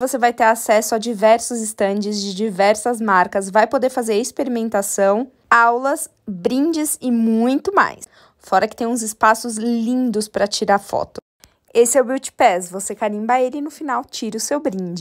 Você vai ter acesso a diversos estandes de diversas marcas, vai poder fazer experimentação, aulas, brindes e muito mais. Fora que tem uns espaços lindos para tirar foto. Esse é o Beauty Pass, você carimba ele e no final tira o seu brinde.